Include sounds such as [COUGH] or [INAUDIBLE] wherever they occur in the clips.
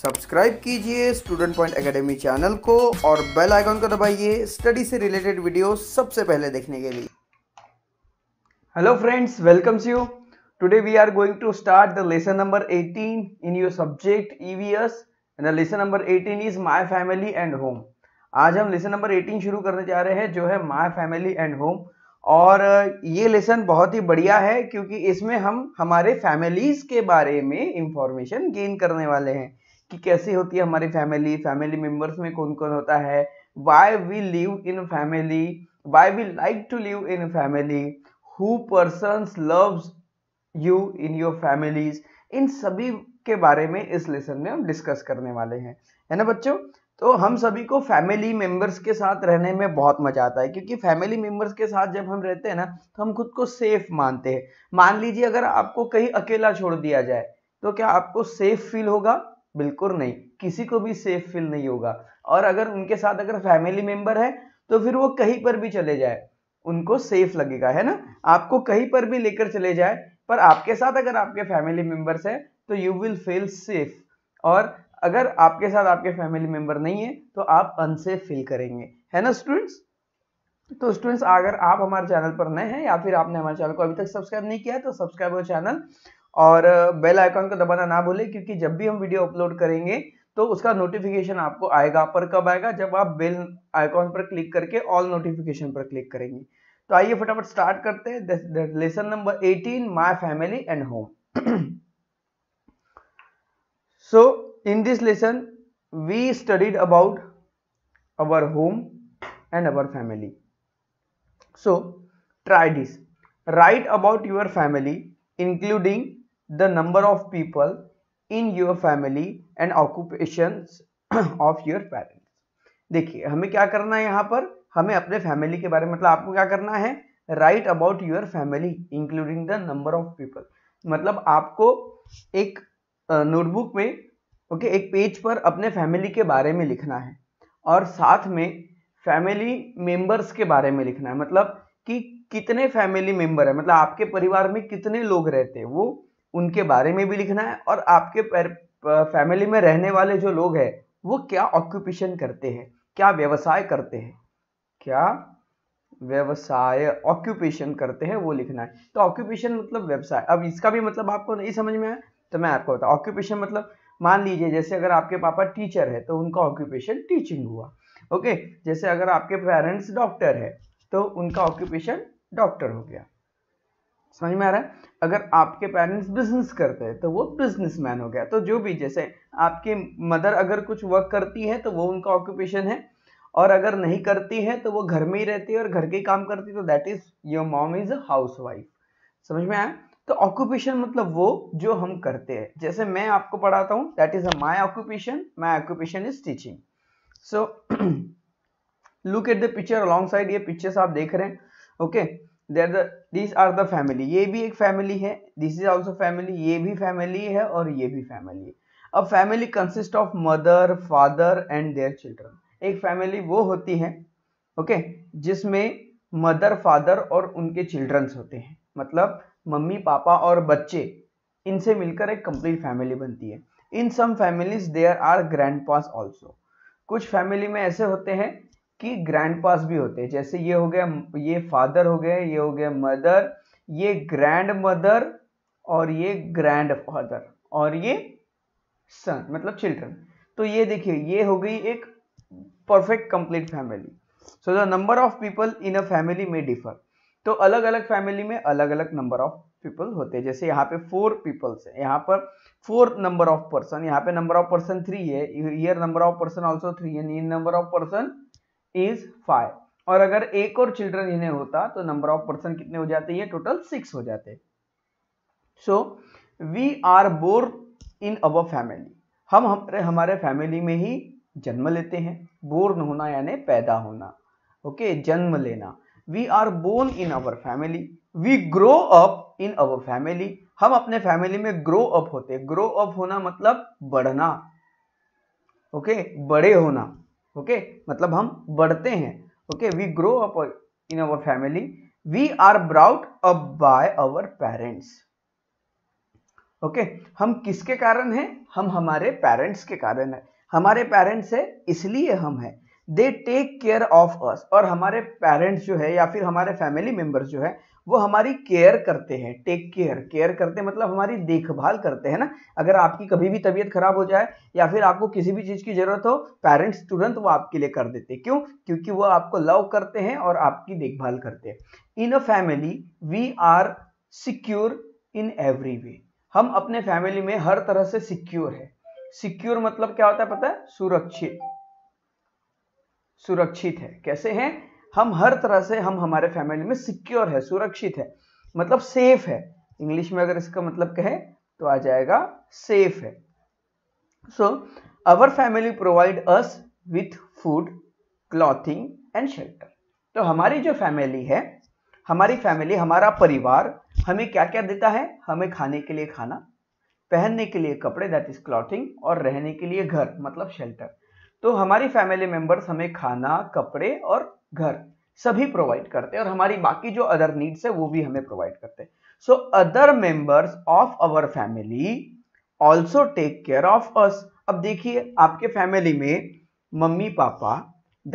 Subscribe कीजिए student point academy channel को और बेल आइकॉन को दबाइए स्टडी से रिलेटेड वीडियो सबसे पहले देखने के लिए hello friends welcomes you today we are going to start the lesson number 18 in your subject EVS and the lesson number 18 is my family and home आज हम लेसन नंबर 18 शुरू करने जा रहे हैं जो है माय फैमिली एंड होम और ये लेसन बहुत ही बढ़िया है क्योंकि इसमें हम हमारे फैमिलीज के बारे में इंफॉर्मेशन गेन करने वाले हैं कि कैसी होती है हमारी फैमिली फैमिली मेंबर्स में कौन कौन होता है why we live in family why we like to live in family who person loves you in your families in सभी के बारे में इस लेसन में हम डिस्कस करने वाले हैं है ना बच्चों तो हम सभी को फैमिली मेंबर्स के साथ रहने में बहुत मजा आता है क्योंकि फैमिली मेंबर्स के साथ जब हम रहते हैं ना तो हम खुद को सेफ मानते हैं मान लीजिए अगर आपको कहीं अकेला छोड़ दिया जाए तो क्या आपको सेफ फील होगा बिल्कुल नहीं किसी को भी सेफ फील नहीं होगा और अगर उनके साथ अगर फैमिली मेंबर है तो फिर वो कहीं पर भी चले जाए उनको सेफ लगेगा है ना आपको कहीं पर भी लेकर चले जाए पर आपके साथ अगर आपके फैमिली मेंबर्स है तो यू विल फील सेफ और अगर आपके साथ आपके फैमिली मेंबर नहीं है तो आप अनसेफ फील करेंगे है ना स्टूडेंट्स तो स्टूडेंट्स अगर आप हमारे चैनल पर नए हैं या फिर आपने हमारे चैनल को अभी तक सब्सक्राइब नहीं किया है तो सब्सक्राइब हो चैनल और बेल आइकॉन को दबाना ना भूलें क्योंकि जब भी हम वीडियो अपलोड करेंगे तो उसका नोटिफिकेशन आपको आएगा पर कब आएगा जब आप बेल आइकॉन पर क्लिक करके ऑल नोटिफिकेशन पर क्लिक करेंगे तो आइए फटाफट स्टार्ट करते हैं lesson number 18 my family and home [CLEARS THROAT] so in this lesson we studied about our home and our family so try this write about your family including the number of people in your family and occupation of your parents देखिए हमें क्या करना है यहाँ पर हमें अपने family के बारे में मतलब आपको क्या करना है write about your family including the number of people मतलब आपको एक नोटबुक में ओके एक पेज पर अपने फैमिली के बारे में लिखना है और साथ में फैमिली मेंबर्स के बारे में लिखना है मतलब कि कितने फैमिली मेंबर है मतलब आपके परिवार में कितने लोग रहते हैं वो उनके बारे में भी लिखना है और आपके फैमिली में रहने वाले जो लोग हैं वो क्या ऑक्यूपेशन करते हैं क्या व्यवसाय करते हैं क्या व्यवसाय ऑक्यूपेशन करते हैं वो लिखना है तो ऑक्यूपेशन मतलब व्यवसाय अब इसका भी मतलब आपको नहीं समझ में आया तो मैं आपको बताऊँ ऑक्यूपेशन मतलब मान लीजिए जैसे अगर आपके पापा टीचर है तो उनका ऑक्यूपेशन टीचिंग हुआ ओके जैसे अगर आपके पेरेंट्स डॉक्टर है तो उनका ऑक्यूपेशन डॉक्टर हो गया समझ में आ रहा है अगर आपके पेरेंट्स बिजनेस करते हैं तो वो बिजनेसमैन हो गया तो जो भी जैसे आपके मदर अगर कुछ वर्क करती है तो वो उनका ऑक्यूपेशन है और अगर नहीं करती है तो वो घर में ही रहती है और घर के काम करती है तो that is your mom is a housewife समझ में आया तो ऑक्यूपेशन मतलब वो जो हम करते हैं जैसे मैं आपको पढ़ाता हूँ that is a my occupation my occupation is teaching so look at the picture alongside ये पिक्चर्स आप देख रहे हैं okay there the this are the family ये भी एक फैमिली है दिस इज ऑल्सो फैमिली ये भी फैमिली है और ये भी फैमिली है अब family consist of mother father and their children एक फैमिली वो होती है ओके okay, जिसमें मदर फादर और उनके चिल्ड्रंस होते हैं मतलब मम्मी पापा और बच्चे इनसे मिलकर एक कंप्लीट फैमिली बनती है in some families there are grandpas also कुछ फैमिली में ऐसे होते हैं कि ग्रैंड पास भी होते हैं जैसे ये हो गया ये फादर हो गए ये हो गया मदर ये ग्रैंड मदर और ये ग्रैंड फादर और ये सन मतलब चिल्ड्रन तो ये देखिए ये हो गई एक perfect complete family so the number of people in a family में डिफर तो अलग अलग फैमिली में अलग अलग नंबर ऑफ पीपल होते हैं जैसे यहाँ पे फोर पीपल्स है यहाँ पर फोर नंबर ऑफ पर्सन यहाँ पे नंबर ऑफ पर्सन थ्री है here number of person also three है number of person is five और अगर एक और चिल्ड्रन इन्हें होता तो नंबर ऑफ पर्सन कितने हो जाते हैं टोटल सिक्स हो जाते so we are born in our family हम हमारे हमारे फैमिली में ही जन्म लेते हैं बोर्न होना यानी पैदा होना ओके okay? जन्म लेना we are born in our family we grow up in our family हम अपने फैमिली में ग्रो अप होते ग्रो अप होना मतलब बढ़ना ओके okay? बड़े होना ओके मतलब हम बढ़ते हैं okay we grow up in our family we are brought up by our parents okay हम किसके कारण हैं हम हमारे पेरेंट्स के कारण है हमारे पेरेंट्स है इसलिए हम हैं they take care of us और हमारे पेरेंट्स जो है या फिर हमारे फैमिली मेंबर्स जो है वो हमारी केयर करते हैं टेक केयर केयर करते हैं मतलब हमारी देखभाल करते हैं ना अगर आपकी कभी भी तबीयत खराब हो जाए या फिर आपको किसी भी चीज़ की ज़रूरत हो पेरेंट्स तुरंत वो आपके लिए कर देते हैं क्यों क्योंकि वो आपको लव करते हैं और आपकी देखभाल करते हैं in a family we are secure in every way हम अपने फैमिली में हर तरह से सिक्योर है सिक्योर मतलब क्या होता है पता है सुरक्षित सुरक्षित है कैसे हैं हम हर तरह से हम हमारे फैमिली में सिक्योर है सुरक्षित है मतलब सेफ है इंग्लिश में अगर इसका मतलब कहें तो आ जाएगा सेफ है so our family provide us with food clothing and shelter तो हमारी जो फैमिली है हमारी फैमिली हमारा परिवार हमें क्या क्या देता है हमें खाने के लिए खाना पहनने के लिए कपड़े दैट इज क्लॉथिंग और रहने के लिए घर मतलब शेल्टर तो हमारी फैमिली मेंबर्स हमें खाना कपड़े और घर सभी प्रोवाइड करते हैं और हमारी बाकी जो अदर नीड्स है वो भी हमें प्रोवाइड करते हैं so other members of our family also take care of us अब देखिए आपके फैमिली में मम्मी पापा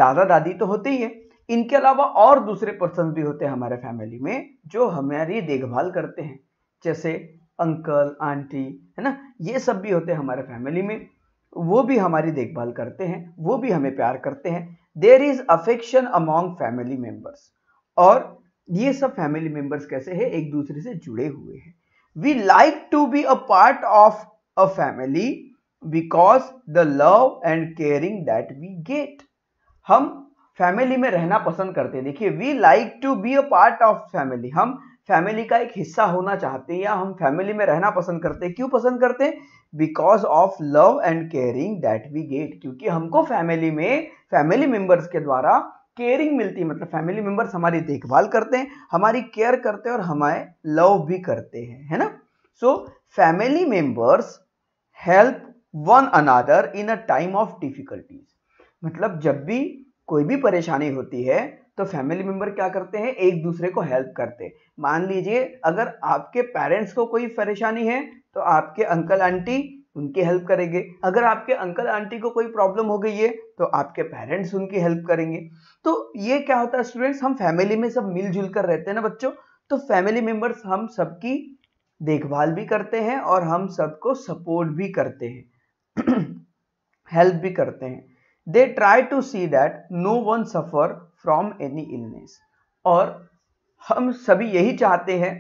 दादा दादी तो होते ही है इनके अलावा और दूसरे पर्सन भी होते हैं हमारे फैमिली में जो हमारी देखभाल करते हैं जैसे अंकल आंटी है ना ये सब भी होते हैं हमारे फैमिली में वो भी हमारी देखभाल करते हैं वो भी हमें प्यार करते हैं there is affection among family members और ये सब फैमिली मेंबर्स कैसे हैं एक दूसरे से जुड़े हुए हैं we like to be a part of a family because the love and caring that we get हम फैमिली में रहना पसंद करते हैं देखिए we like to be a part of family हम फैमिली का एक हिस्सा होना चाहते हैं या हम फैमिली में रहना पसंद करते हैं क्यों पसंद करते हैं because of love and caring that we get क्योंकि हमको फैमिली में फैमिली मेंबर्स के द्वारा केयरिंग मिलती है मतलब फैमिली मेंबर्स हमारी देखभाल करते हैं हमारी केयर करते हैं और हमारे लव भी करते हैं है ना so family members help one another in a time of difficulties मतलब जब भी कोई भी परेशानी होती है तो फैमिली मेंबर क्या करते हैं एक दूसरे को हेल्प करते हैं मान लीजिए अगर आपके पेरेंट्स को कोई परेशानी है तो आपके अंकल आंटी उनकी हेल्प करेंगे अगर आपके अंकल आंटी को कोई प्रॉब्लम हो गई है तो आपके पेरेंट्स उनकी हेल्प करेंगे तो ये क्या होता है स्टूडेंट्स हम फैमिली में सब मिलजुल कर रहते हैं ना बच्चों तो फैमिली मेंबर्स हम सबकी देखभाल भी करते हैं और हम सबको सपोर्ट भी करते हैं हेल्प [CLEARS THROAT] भी करते हैं they try to see that no one suffer from any illness और हम सभी यही चाहते हैं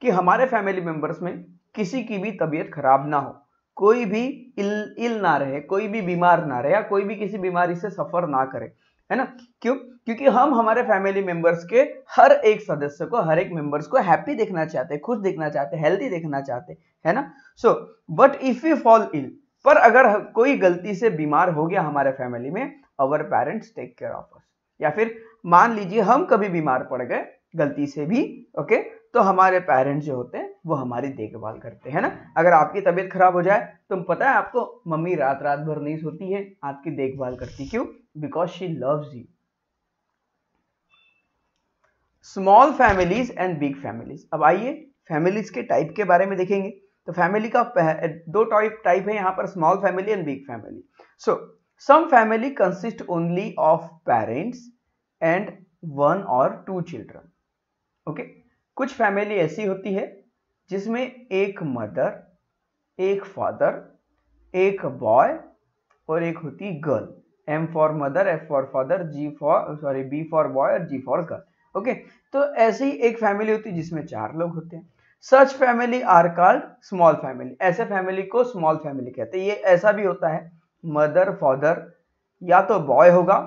कि हमारे फैमिली मेम्बर्स में किसी की भी तबीयत खराब ना हो कोई भी इल इल ना रहे कोई भी बीमार ना रहे या कोई भी किसी बीमारी से सफर ना करे है ना क्यों क्योंकि हम हमारे फैमिली मेंबर्स के हर एक सदस्य को हर एक मेंबर्स को हैप्पी देखना चाहते हैं खुश देखना चाहते हैं हेल्दी देखना चाहते है ना so but if you fall ill पर अगर कोई गलती से बीमार हो गया हमारे फैमिली में our parents take care of us या फिर मान लीजिए हम कभी बीमार पड़ गए गलती से भी ओके तो हमारे पेरेंट्स जो होते हैं वो हमारी देखभाल करते हैं ना अगर आपकी तबीयत खराब हो जाए तो पता है आपको मम्मी रात रात भर नहीं सोती है आपकी देखभाल करती क्यों because she loves you small families and big families अब आइए फैमिलीज के टाइप के बारे में देखेंगे तो फैमिली का दो टाइप टाइप है यहां पर small family and big family so some family consist only of parents and one और टू चिल्ड्रन ओके कुछ फैमिली ऐसी होती है जिसमें एक मदर एक फादर एक बॉय और एक होती girl M for mother F for father G for sorry B for boy और जी फॉर गर्ल ओके तो ऐसी एक फैमिली होती है जिसमें चार लोग होते हैं such family are called small family ऐसे फैमिली को स्मॉल फैमिली कहते हैं ये ऐसा भी होता है मदर फादर या तो बॉय होगा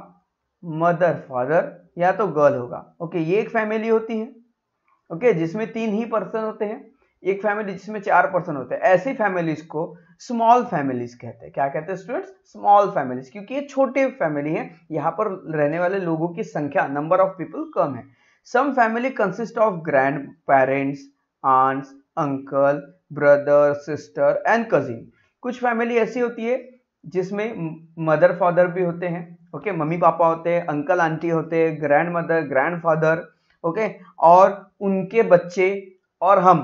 मदर फादर या तो गर्ल होगा ओके ये एक फैमिली होती है ओके जिसमें तीन ही पर्सन होते हैं एक फैमिली जिसमें चार पर्सन होते हैं ऐसी फैमिलीज को स्मॉल फैमिलीज कहते हैं क्या कहते हैं स्टूडेंट्स स्मॉल फैमिलीज क्योंकि ये छोटे फैमिली है यहाँ पर रहने वाले लोगों की संख्या नंबर ऑफ पीपल कम है some family consist of grandparents aunts uncle brother sister and cousin कुछ फैमिली ऐसी होती है जिसमें मदर फादर भी होते हैं ओके मम्मी पापा होते हैं अंकल आंटी होते हैं grandmother grandfather okay और उनके बच्चे और हम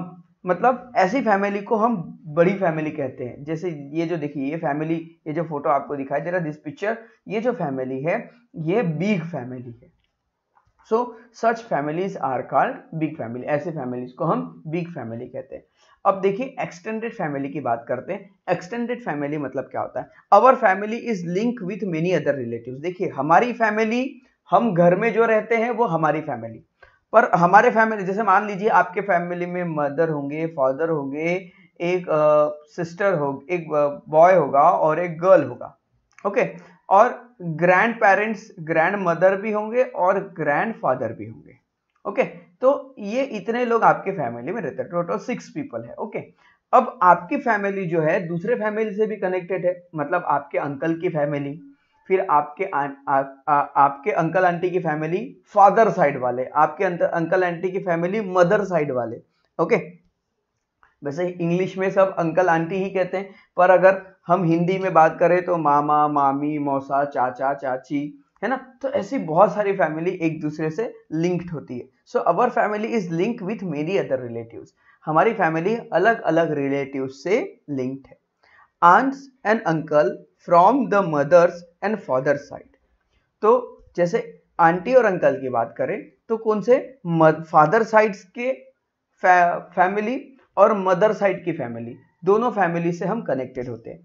मतलब ऐसी फैमिली को हम बड़ी फैमिली कहते हैं जैसे ये जो देखिए ये फैमिली ये जो फोटो आपको दिखाई दे रहा है दिस पिक्चर ये जो फैमिली है ये बिग फैमिली है so such families are called big family ऐसे फैमिलीज को हम बिग फैमिली कहते हैं अब देखिए एक्सटेंडेड फैमिली की बात करते हैं एक्सटेंडेड फैमिली मतलब क्या होता है our family is link with many other relative देखिए हमारी फैमिली हम घर में जो रहते हैं वो हमारी फैमिली पर हमारे फैमिली जैसे मान लीजिए आपके फैमिली में मदर होंगे फादर होंगे एक सिस्टर हो एक बॉय होगा और एक गर्ल होगा ओके okay? और ग्रैंड पेरेंट्स ग्रैंड मदर भी होंगे और ग्रैंड फादर भी होंगे ओके तो ये इतने लोग आपके फैमिली में रहते हैं टोटल सिक्स पीपल है ओके अब आपकी फैमिली जो है दूसरे फैमिली से भी कनेक्टेड है मतलब आपके अंकल की फैमिली फिर आपके आ, आ, आ, आपके अंकल आंटी की फैमिली फादर साइड वाले आपके अंकल आंटी की फैमिली मदर साइड वाले ओके वैसे इंग्लिश में सब अंकल आंटी ही कहते हैं पर अगर हम हिंदी में बात करें तो मामा मामी मौसा चाचा चाची है ना तो ऐसी बहुत सारी फैमिली एक दूसरे से लिंक्ड होती है so our family is link with मेरी अदर रिलेटिव्स हमारी फैमिली अलग अलग रिलेटिव से लिंक्ड है aunts and uncle from the mother's and father side तो जैसे आंटी और अंकल की बात करें तो कौन से फादर साइड्स के फैमिली और मदर साइड की फैमिली दोनों फैमिली से हम कनेक्टेड होते हैं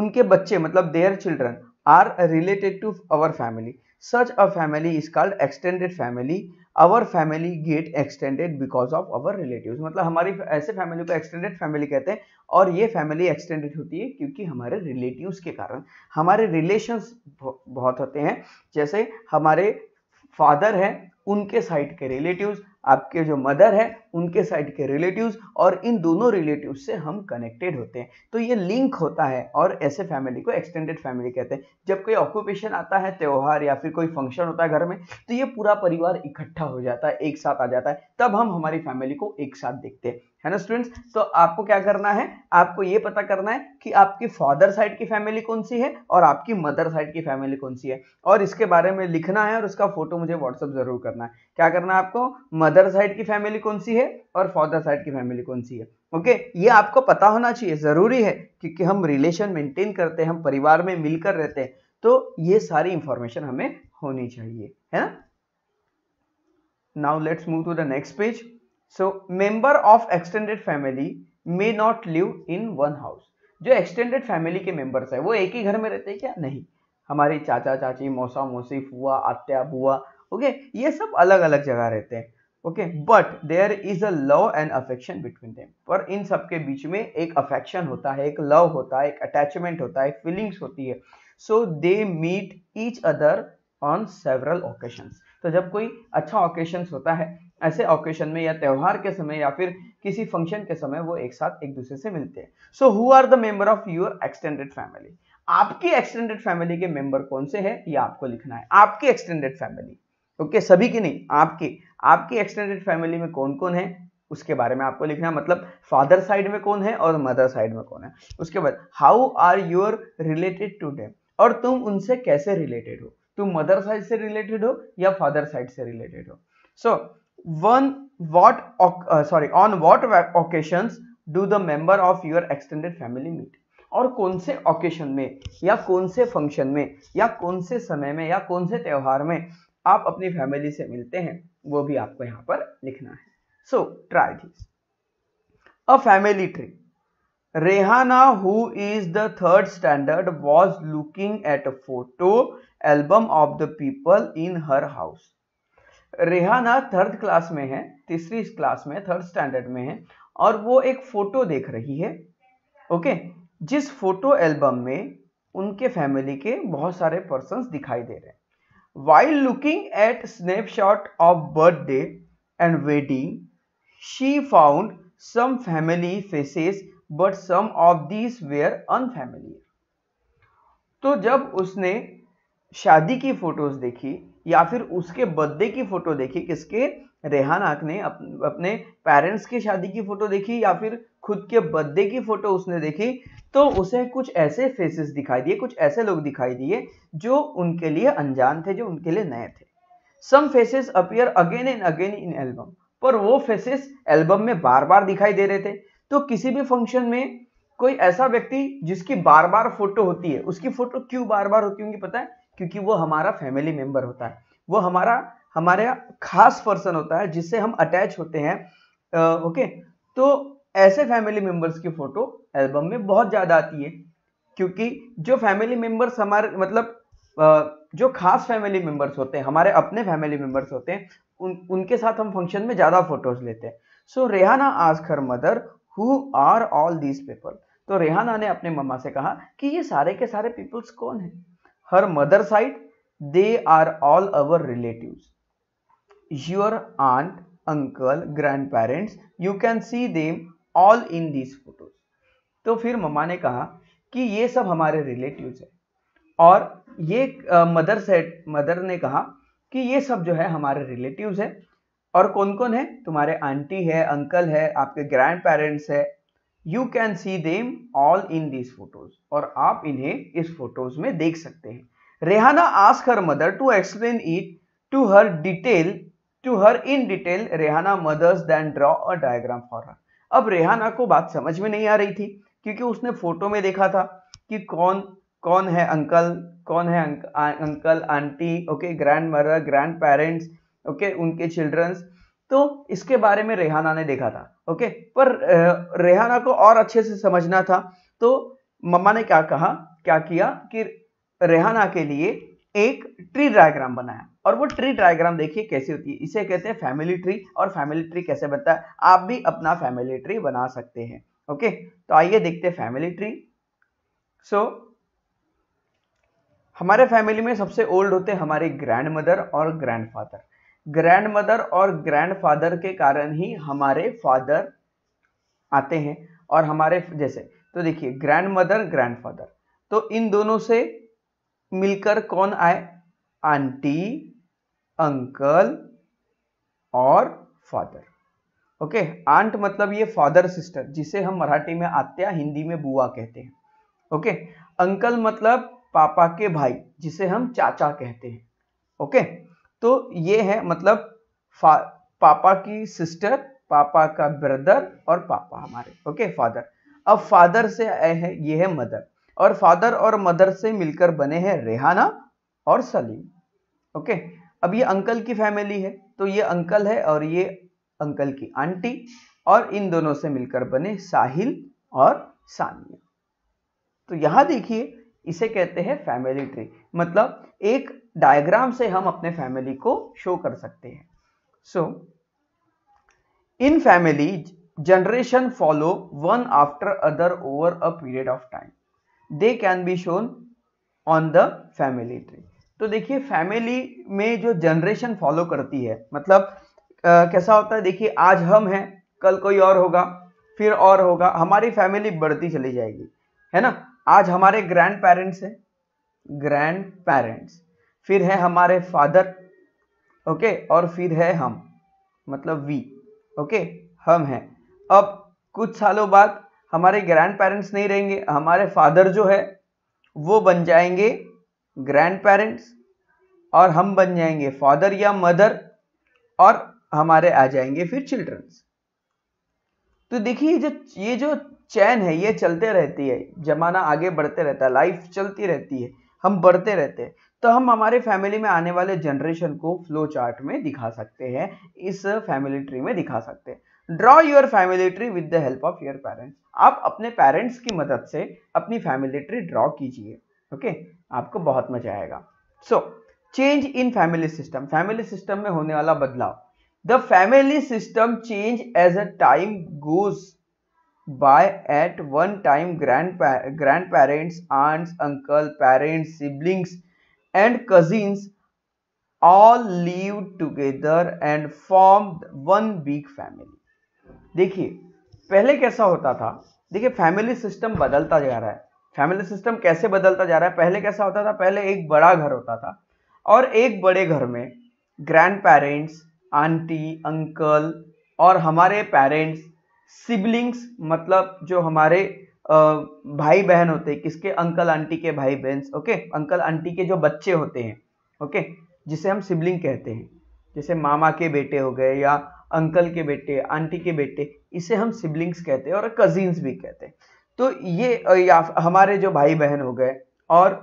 उनके बच्चे मतलब their children are related to our family such a family is called extended family our family get extended because of our relative मतलब हमारी ऐसे फैमिली को एक्सटेंडेड फैमिली कहते हैं और ये फैमिली एक्सटेंडेड होती है क्योंकि हमारे रिलेटिव के कारण हमारे रिलेशन बहुत होते हैं जैसे हमारे फादर हैं उनके साइड के रिलेटिव्स आपके जो मदर है उनके साइड के रिलेटिव्स और इन दोनों रिलेटिव से हम कनेक्टेड होते हैं तो ये लिंक होता है और ऐसे फैमिली को एक्सटेंडेड फैमिली कहते हैं जब कोई ऑक्यूपेशन आता है त्यौहार या फिर कोई फंक्शन होता है घर में तो ये पूरा परिवार इकट्ठा हो जाता है एक साथ आ जाता है तब हम हमारी फैमिली को एक साथ देखते हैं है ना स्टूडेंट्स तो आपको क्या करना है आपको ये पता करना है कि आपकी फादर साइड की फैमिली कौन सी है और आपकी मदर साइड की फैमिली कौन सी है और इसके बारे में लिखना है और उसका फोटो मुझे व्हाट्सअप जरूर करना है क्या करना है आपको मदर साइड की फैमिली कौन सी है और फादर साइड की फैमिली कौन सी है ओके ये आपको पता होना चाहिए ज़रूरी है क्योंकि हम रिलेशन मेंटेन करते हैं हम परिवार में मिलकर रहते हैं तो ये सारी इंफॉर्मेशन हमें होनी चाहिए है ना now let's move to the next page so member of extended family may not live in one house जो एक्सटेंडेड फैमिली के मेंबर्स है वो एक ही घर में रहते हैं क्या नहीं हमारे चाचा चाची मौसा मौसी फुआ आत्या बुआ ओके ये सब अलग अलग जगह रहते हैं okay but there is a love and affection between them पर इन सब के बीच में एक अफेक्शन होता है एक लव होता है एक अटैचमेंट होता है एक फीलिंग्स होती है so they meet each other on several occasions तो जब कोई अच्छा ओकेशंस होता है ऐसे ऑकेशन में या त्यौहार के समय या फिर किसी फंक्शन के समय वो एक साथ एक दूसरे से मिलते हैं so who are the member of your extended family आपकी एक्सटेंडेड फैमिली के मेंबर कौन से हैं ये आपको लिखना है आपकी एक्सटेंडेड फैमिली ओके सभी की नहीं आपकी आपकी एक्सटेंडेड फैमिली में कौन कौन है उसके बारे में आपको लिखना है मतलब फादर साइड में कौन है और मदर साइड में कौन है उसके बाद how are your related to them और तुम उनसे कैसे रिलेटेड हो तुम मदर साइड से रिलेटेड हो या फादर साइड से रिलेटेड हो so so, one what sorry on what occasion do the member of your extended family meet और कौन से ओकेशन में या कौन से फंक्शन में या कौन से समय में या कौन से त्यौहार में आप अपनी फैमिली से मिलते हैं वो भी आपको यहाँ पर लिखना है so try this a family tree Rehana who is the third standard was looking at a photo album of the people in her house Rehana third class में है तीसरी क्लास में थर्ड स्टैंडर्ड में है और वो एक फोटो देख रही है ओके जिस फोटो एल्बम में उनके फैमिली के बहुत सारे पर्सन दिखाई दे रहे हैं while looking at snapshot of birthday and wedding she found some family faces but some of these were unfamiliar तो जब उसने शादी की फोटोज देखी या फिर उसके बर्थडे की फोटो देखी किसके रेहान आख ने अपने पेरेंट्स की शादी की फोटो देखी या फिर खुद के बर्थडे की फोटो उसने देखी तो उसे कुछ ऐसे फेसेस दिखाई दिए कुछ ऐसे लोग दिखाई दिए जो उनके लिए अनजान थे जो उनके लिए नए थे some faces appear again and again in album पर वो फेसेस एल्बम में बार बार दिखाई दे रहे थे तो किसी भी फंक्शन में कोई ऐसा व्यक्ति जिसकी बार बार फोटो होती है उसकी फोटो क्यों बार बार होती होंगी पता है क्योंकि वो हमारा फैमिली मेम्बर होता है वो हमारा हमारे खास पर्सन होता है जिससे हम अटैच होते हैं ओके तो ऐसे फैमिली मेम्बर्स की फ़ोटो एल्बम में बहुत ज़्यादा आती है क्योंकि जो फैमिली मेम्बर्स हमारे मतलब जो खास फैमिली मेम्बर्स होते हैं हमारे अपने फैमिली मेम्बर्स होते हैं उन उनके साथ हम फंक्शन में ज़्यादा फोटोज लेते हैं सो रेहाना आज her mother who are all these people तो रेहाना ने अपने मम्मा से कहा कि ये सारे के सारे पीपल्स कौन हैं her mother side they are all our relatives your aunt uncle grandparents you can see them all in these photos तो फिर मम्मा ने कहा कि ये सब हमारे रिलेटिव्स हैं और ये मदर सेट मदर ने कहा कि ये सब जो है हमारे रिलेटिव्स हैं और कौन कौन है तुम्हारे आंटी है अंकल है आपके ग्रैंड पेरेंट्स है you can see them all in this photos और आप इन्हें इस फोटोज में देख सकते हैं Rehana ask her mother to explain it to her detail to her in detail Rehana mother's then draw a diagram for her अब रेहाना को बात समझ में नहीं आ रही थी क्योंकि उसने फोटो में देखा था कि कौन कौन है अंकल कौन है अंक, आ, uncle aunty okay grandmother grandparents okay उनके चिल्ड्रंस तो इसके बारे में रेहाना ने देखा था ओके पर रेहाना को और अच्छे से समझना था तो मम्मा ने क्या कहा क्या किया कि रेहाना के लिए एक ट्री डायग्राम बनाया और वो ट्री डायग्राम देखिए कैसी होती है इसे कहते हैं फैमिली ट्री और फैमिली ट्री कैसे बनता है आप भी अपना फैमिली ट्री बना सकते हैं ओके तो आइए देखते हैं फैमिली ट्री सो so, हमारे फैमिली में सबसे ओल्ड होते हैं हमारे ग्रैंड मदर और ग्रैंड फादर ग्रैंड मदर और ग्रैंड फादर के कारण ही हमारे फादर आते हैं और हमारे जैसे तो देखिए ग्रैंड मदर ग्रैंड फादर तो इन दोनों से मिलकर कौन आए आंटी अंकल और फादर ओके आंट मतलब ये फादर सिस्टर जिसे हम मराठी में आत्या हिंदी में बुआ कहते हैं ओके अंकल मतलब पापा के भाई जिसे हम चाचा कहते हैं ओके तो ये है मतलब पापा की सिस्टर पापा का ब्रदर और पापा हमारे ओके फादर अब फादर से है ये है मदर और फादर और मदर से मिलकर बने हैं रेहाना और सलीम ओके अब ये अंकल की फैमिली है तो ये अंकल है और ये अंकल की आंटी और इन दोनों से मिलकर बने साहिल और सानिया तो यहां देखिए इसे कहते हैं फैमिली ट्री मतलब एक डायग्राम से हम अपने फैमिली को शो कर सकते हैं so in family generation follow one after other over a period of time they can be shown on the family tree तो देखिए फैमिली में जो जनरेशन फॉलो करती है मतलब आ, कैसा होता है देखिए आज हम हैं कल कोई और होगा फिर और होगा हमारी फैमिली बढ़ती चली जाएगी है ना आज हमारे ग्रैंड पेरेंट्स हैं ग्रैंड पेरेंट्स फिर है हमारे फादर ओके और फिर है हम मतलब वी ओके हम हैं अब कुछ सालों बाद हमारे ग्रैंड पेरेंट्स नहीं रहेंगे हमारे फादर जो है वो बन जाएंगे ग्रैंड पेरेंट्स और हम बन जाएंगे फादर या मदर और हमारे आ जाएंगे फिर चिल्ड्रंस तो देखिए जो ये जो चैन है ये चलते रहती है जमाना आगे बढ़ते रहता है लाइफ चलती रहती है हम बढ़ते रहते हैं तो हम हमारे फैमिली में आने वाले जनरेशन को फ्लो चार्ट में दिखा सकते हैं इस फैमिली ट्री में दिखा सकते हैं draw your family tree with the help of your parents आप अपने पेरेंट्स की मदद से अपनी फैमिली ट्री ड्रॉ कीजिए ओके आपको बहुत मजा आएगा so change in family system family system में होने वाला बदलाव the family system change as a time goes by at one time grand grandparents aunts uncle parents siblings and cousins all live together and form one big family देखिए पहले कैसा होता था देखिए फैमिली सिस्टम बदलता जा रहा है फैमिली सिस्टम कैसे बदलता जा रहा है पहले कैसा होता था पहले एक बड़ा घर होता था और एक बड़े घर में ग्रैंड पेरेंट्स आंटी अंकल और हमारे पेरेंट्स सिबलिंग्स मतलब जो हमारे भाई बहन होते हैं किसके अंकल आंटी के भाई बहन ओके अंकल आंटी के जो बच्चे होते हैं ओके जिसे हम सिबलिंग कहते हैं जैसे मामा के बेटे हो गए या अंकल के बेटे आंटी के बेटे इसे हम सिबलिंग्स कहते हैं और कजिन्स भी कहते हैं तो ये या हमारे जो भाई बहन हो गए और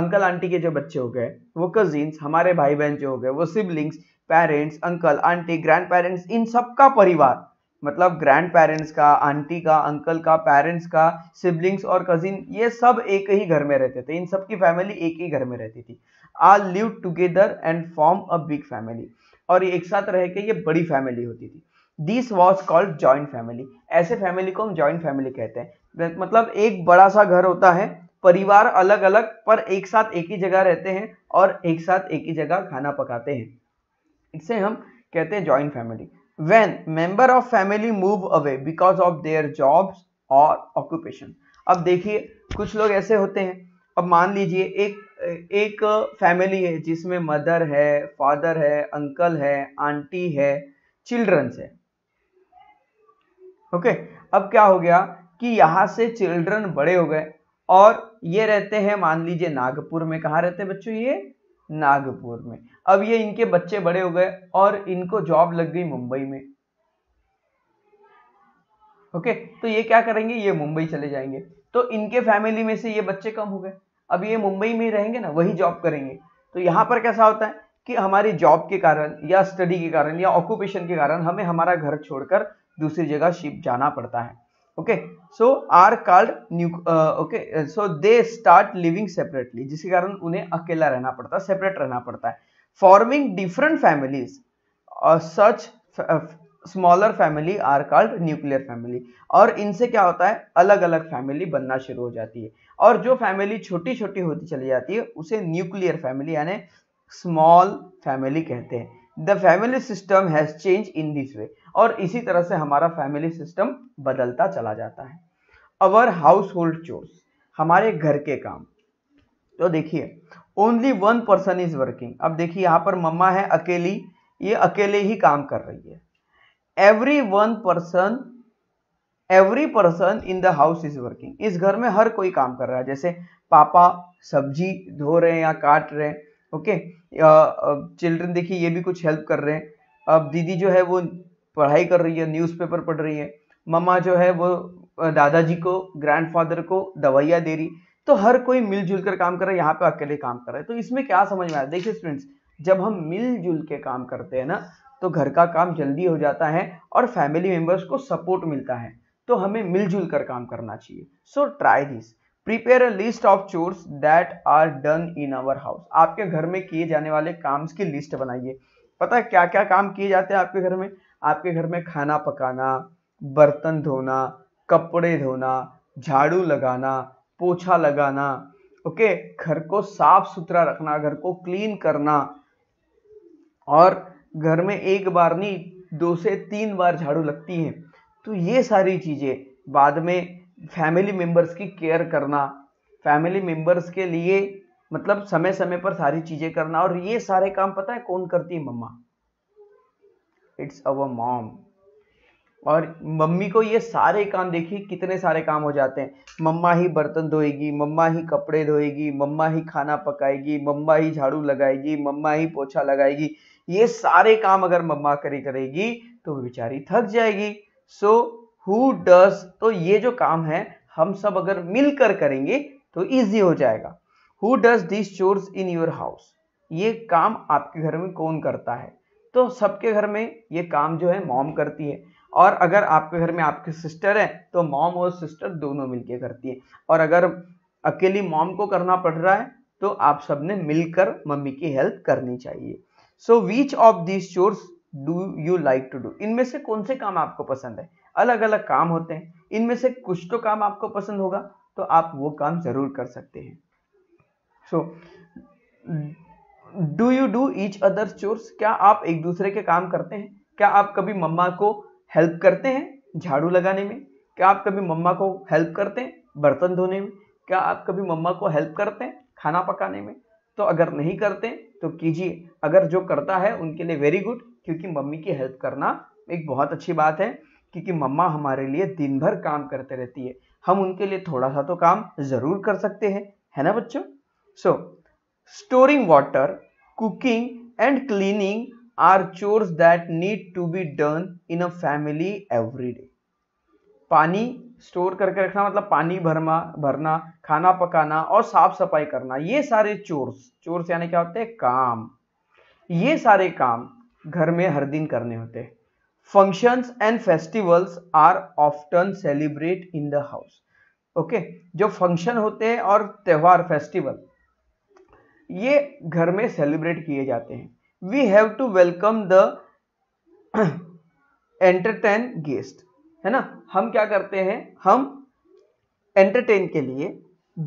अंकल आंटी के जो बच्चे हो गए वो कजिन्स हमारे भाई बहन जो हो गए वो siblings parents uncle aunty grandparents इन सब का परिवार मतलब ग्रैंड पेरेंट्स का आंटी का अंकल का पेरेंट्स का सिबलिंग्स और कजिन ये सब एक ही घर में रहते थे इन सब की फैमिली एक ही घर में रहती थी uh live together and form a big family और ये एक साथ रह के ये बड़ी फैमिली होती थी this was called joint family ऐसे फैमिली को हम जॉइंट फैमिली कहते हैं मतलब एक बड़ा सा घर होता है परिवार अलग अलग पर एक साथ एक ही जगह रहते हैं और एक साथ एक ही जगह खाना पकाते हैं इससे हम कहते हैं joint family when member of family move away because of their jobs or occupation अब देखिए कुछ लोग ऐसे होते हैं अब मान लीजिए एक एक फैमिली है जिसमें मदर है फादर है अंकल है आंटी है चिल्ड्रंस है ओके okay, अब क्या हो गया कि यहां से चिल्ड्रन बड़े हो गए और ये रहते हैं मान लीजिए नागपुर में कहा रहते हैं बच्चों ये नागपुर में अब ये इनके बच्चे बड़े हो गए और इनको जॉब लग गई मुंबई में ओके तो ये क्या करेंगे ये मुंबई चले जाएंगे तो इनके फैमिली में से ये बच्चे कम हो गए अब ये मुंबई में ही रहेंगे ना वही जॉब करेंगे तो यहां पर कैसा होता है कि हमारी जॉब के कारण या स्टडी के कारण या ऑक्यूपेशन के कारण हमें हमारा घर छोड़कर दूसरी जगह शिप जाना पड़ता है okay so are called new okay so they start living separately जिसके कारण उन्हें अकेला रहना पड़ता है सेपरेट रहना पड़ता है forming different families such smaller family are called nuclear family और इनसे क्या होता है अलग अलग फैमिली बनना शुरू हो जाती है और जो फैमिली छोटी छोटी होती चली जाती है उसे न्यूक्लियर फैमिली यानी स्मॉल फैमिली कहते हैं the family system has change in this way और इसी तरह से हमारा फैमिली सिस्टम बदलता चला जाता है अवर हाउस होल्ड चोर्स हमारे घर के काम तो देखिए only one person is working अब देखिए यहाँ पर मम्मा है अकेली ये अकेले ही काम कर रही है every one person every person in the house is working इस घर में हर कोई काम कर रहा है जैसे पापा सब्जी धो रहे हैं या काट रहे हैं ओके चिल्ड्रन देखिए ये भी कुछ हेल्प कर रहे हैं अब दीदी जो है वो पढ़ाई कर रही है न्यूज़पेपर पढ़ रही है ममा जो है वो दादाजी को ग्रैंडफादर को दवाइयाँ दे रही तो हर कोई मिलजुल कर काम कर रहा है यहाँ पे अकेले काम कर रहा है तो इसमें क्या समझ में आया देखिए स्टूडेंट्स जब हम मिलजुल के काम करते हैं ना तो घर का काम जल्दी हो जाता है और फैमिली मेम्बर्स को सपोर्ट मिलता है तो हमें मिलजुल कर काम करना चाहिए so try this prepare a list of chores that are done in our house आपके घर में किए जाने वाले काम की लिस्ट बनाइए पता है क्या क्या काम किए जाते हैं आपके घर में आपके घर में खाना पकाना बर्तन धोना कपड़े धोना झाड़ू लगाना पोछा लगाना ओके घर को साफ सुथरा रखना घर को क्लीन करना और घर में एक बार नहीं दो से तीन बार झाड़ू लगती है तो ये सारी चीज़ें बाद में फैमिली मेंबर्स की केयर करना फैमिली मेंबर्स के लिए मतलब समय समय पर सारी चीज़ें करना और ये सारे काम पता है कौन करती है मम्मा इट्स अवर मॉम और मम्मी को ये सारे काम देखिए कितने सारे काम हो जाते हैं मम्मा ही बर्तन धोएगी मम्मा ही कपड़े धोएगी मम्मा ही खाना पकाएगी मम्मा ही झाड़ू लगाएगी मम्मा ही पोछा लगाएगी ये सारे काम अगर मम्मा करी करेगी तो बेचारी थक जाएगी सो हु डज तो ये जो काम है हम सब अगर मिलकर करेंगे तो ईजी हो जाएगा who does this chores in your house ये काम आपके घर में कौन करता है तो सबके घर में ये काम जो है मॉम करती है और अगर आपके घर में आपकी सिस्टर है तो मॉम और सिस्टर दोनों मिलके करती है और अगर अकेली मॉम को करना पड़ रहा है तो आप सबने मिलकर मम्मी की हेल्प करनी चाहिए so which of these chores do you like to do इनमें से कौन से काम आपको पसंद है अलग अलग काम होते हैं इनमें से कुछ तो काम आपको पसंद होगा तो आप वो काम जरूर कर सकते हैं so so, do you do each other chores क्या आप एक दूसरे के काम करते हैं क्या आप कभी मम्मा को हेल्प करते हैं झाड़ू लगाने में क्या आप कभी मम्मा को हेल्प करते हैं बर्तन धोने में क्या आप कभी मम्मा को हेल्प करते हैं खाना पकाने में तो अगर नहीं करते तो कीजिए अगर जो करता है उनके लिए वेरी गुड क्योंकि मम्मी की हेल्प करना एक बहुत अच्छी बात है क्योंकि मम्मा हमारे लिए दिन भर काम करते रहती है हम उनके लिए थोड़ा सा तो काम ज़रूर कर सकते हैं है ना बच्चों so so, Storing water, cooking and cleaning are chores that need to be done in a family every day. पानी स्टोर करके रखना मतलब पानी भरना भरना खाना पकाना और साफ सफाई करना ये सारे चोर्स चोर्स यानी क्या होते हैं काम ये सारे काम घर में हर दिन करने होते हैं functions and festivals are often celebrate in the house okay जो फंक्शन होते हैं और त्यौहार फेस्टिवल ये घर में सेलिब्रेट किए जाते हैं we have to welcome the entertain guest है ना हम क्या करते हैं हम एंटरटेन के लिए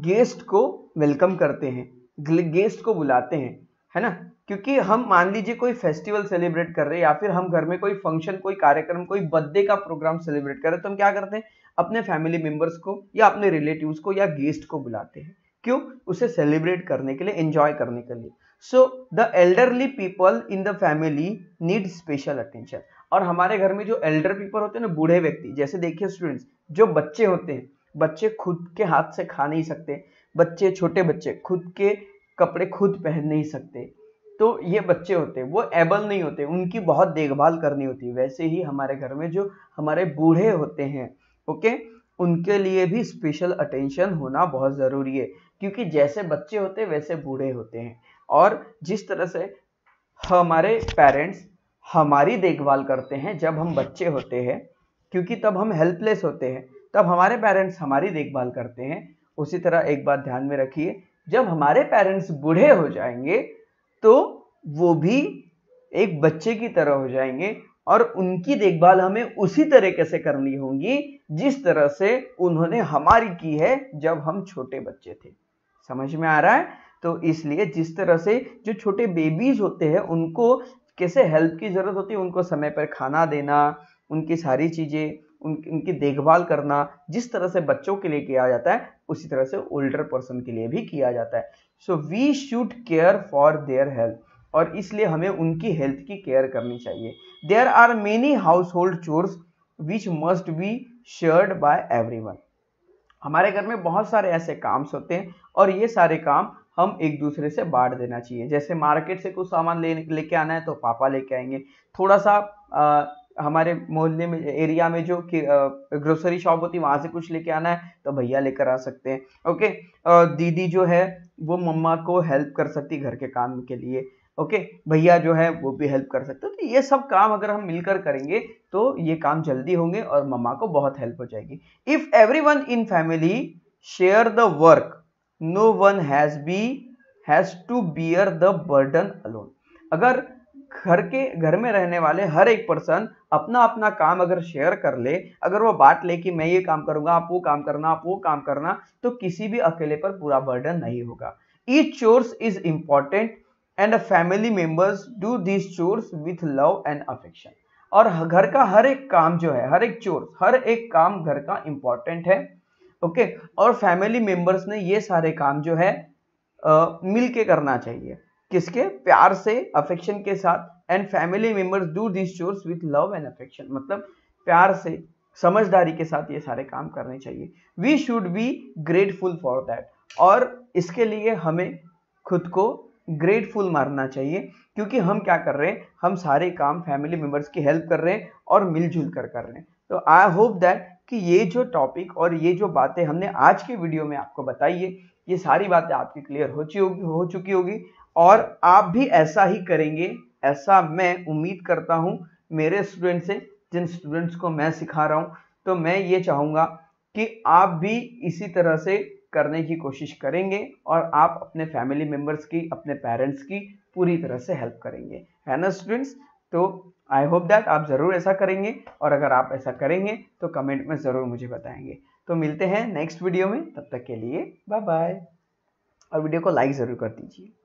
गेस्ट को वेलकम करते हैं गेस्ट को बुलाते हैं है ना क्योंकि हम मान लीजिए कोई फेस्टिवल सेलिब्रेट कर रहे हैं या फिर हम घर में कोई फंक्शन कोई कार्यक्रम कोई बर्थडे का प्रोग्राम सेलिब्रेट कर रहे हैं तो हम क्या करते हैं अपने फैमिली मेम्बर्स को या अपने रिलेटिव्स को या गेस्ट को बुलाते हैं क्यों उसे सेलिब्रेट करने के लिए एंजॉय करने के लिए so the elderly people in the family need special attention और हमारे घर में जो एल्डर पीपल होते हैं ना बूढ़े व्यक्ति जैसे देखिए स्टूडेंट्स जो बच्चे होते हैं बच्चे खुद के हाथ से खा नहीं सकते बच्चे छोटे बच्चे खुद के कपड़े खुद पहन नहीं सकते तो ये बच्चे होते हैं वो एबल नहीं होते उनकी बहुत देखभाल करनी होती है वैसे ही हमारे घर में जो हमारे बूढ़े होते हैं ओके उनके लिए भी स्पेशल अटेंशन होना बहुत ज़रूरी है क्योंकि जैसे बच्चे होते हैं वैसे बूढ़े होते हैं और जिस तरह से हमारे पेरेंट्स हमारी देखभाल करते हैं जब हम बच्चे होते हैं क्योंकि तब हम हेल्पलेस होते हैं तब हमारे पेरेंट्स हमारी देखभाल करते हैं उसी तरह एक बात ध्यान में रखिए जब हमारे पेरेंट्स बूढ़े हो जाएंगे तो वो भी एक बच्चे की तरह हो जाएंगे और उनकी देखभाल हमें उसी तरीके से करनी होगी जिस तरह से उन्होंने हमारी की है जब हम छोटे बच्चे थे समझ में आ रहा है तो इसलिए जिस तरह से जो छोटे बेबीज होते हैं उनको कैसे हेल्प की ज़रूरत होती है उनको समय पर खाना देना उनकी सारी चीज़ें उन, उनकी देखभाल करना जिस तरह से बच्चों के लिए किया जाता है उसी तरह से ओल्डर पर्सन के लिए भी किया जाता है so we should care for their health और इसलिए हमें उनकी हेल्थ की केयर करनी चाहिए there are many household chores which must be shared by every one हमारे घर में बहुत सारे ऐसे काम्स होते हैं और ये सारे काम हम एक दूसरे से बांट देना चाहिए जैसे मार्केट से कुछ सामान ले लेके आना है तो पापा लेके आएंगे थोड़ा सा आ, हमारे मोहल्ले में एरिया में जो ग्रोसरी शॉप होती है वहाँ से कुछ लेके आना है तो भैया लेकर आ सकते हैं ओके दीदी जो है वो मम्मा को हेल्प कर सकती घर के काम के लिए ओके भैया जो है वो भी हेल्प कर सकते हो तो ये सब काम अगर हम मिलकर करेंगे तो ये काम जल्दी होंगे और मम्मा को बहुत हेल्प हो जाएगी if every one in family share the work no one has be has to bear the burden alone अगर घर के घर में रहने वाले हर एक पर्सन अपना अपना काम अगर शेयर कर ले अगर वो बांट ले कि मैं ये काम करूंगा आप वो काम करना आप वो काम करना तो किसी भी अकेले पर पूरा बर्डन नहीं होगा each chores is important and family members do this chores with love and affection और घर का हर एक काम जो है हर एक चोर हर एक काम घर का इंपॉर्टेंट है ओके okay? और फैमिली मेंबर्स ने ये सारे काम जो है आ, मिल के करना चाहिए किसके प्यार से अफेक्शन के साथ and family members do this chores with love and affection मतलब प्यार से समझदारी के साथ ये सारे काम करने चाहिए we should be grateful for that और इसके लिए हमें खुद को ग्रेटफुल मारना चाहिए क्योंकि हम क्या कर रहे हैं हम सारे काम फैमिली मेम्बर्स की हेल्प कर रहे हैं और मिलजुल कर कर रहे हैं तो आई होप दैट कि ये जो टॉपिक और ये जो बातें हमने आज के वीडियो में आपको बताई है ये सारी बातें आपकी क्लियर हो चुकी होगी हो चुकी होगी और आप भी ऐसा ही करेंगे ऐसा मैं उम्मीद करता हूँ मेरे स्टूडेंट से जिन स्टूडेंट्स को मैं सिखा रहा हूँ तो मैं ये चाहूँगा कि आप भी इसी तरह से करने की कोशिश करेंगे और आप अपने फैमिली मेम्बर्स की अपने पेरेंट्स की पूरी तरह से हेल्प करेंगे है ना स्टूडेंट्स तो आई होप दैट आप ज़रूर ऐसा करेंगे और अगर आप ऐसा करेंगे तो कमेंट में ज़रूर मुझे बताएंगे तो मिलते हैं नेक्स्ट वीडियो में तब तक के लिए बाय बाय और वीडियो को लाइक ज़रूर कर दीजिए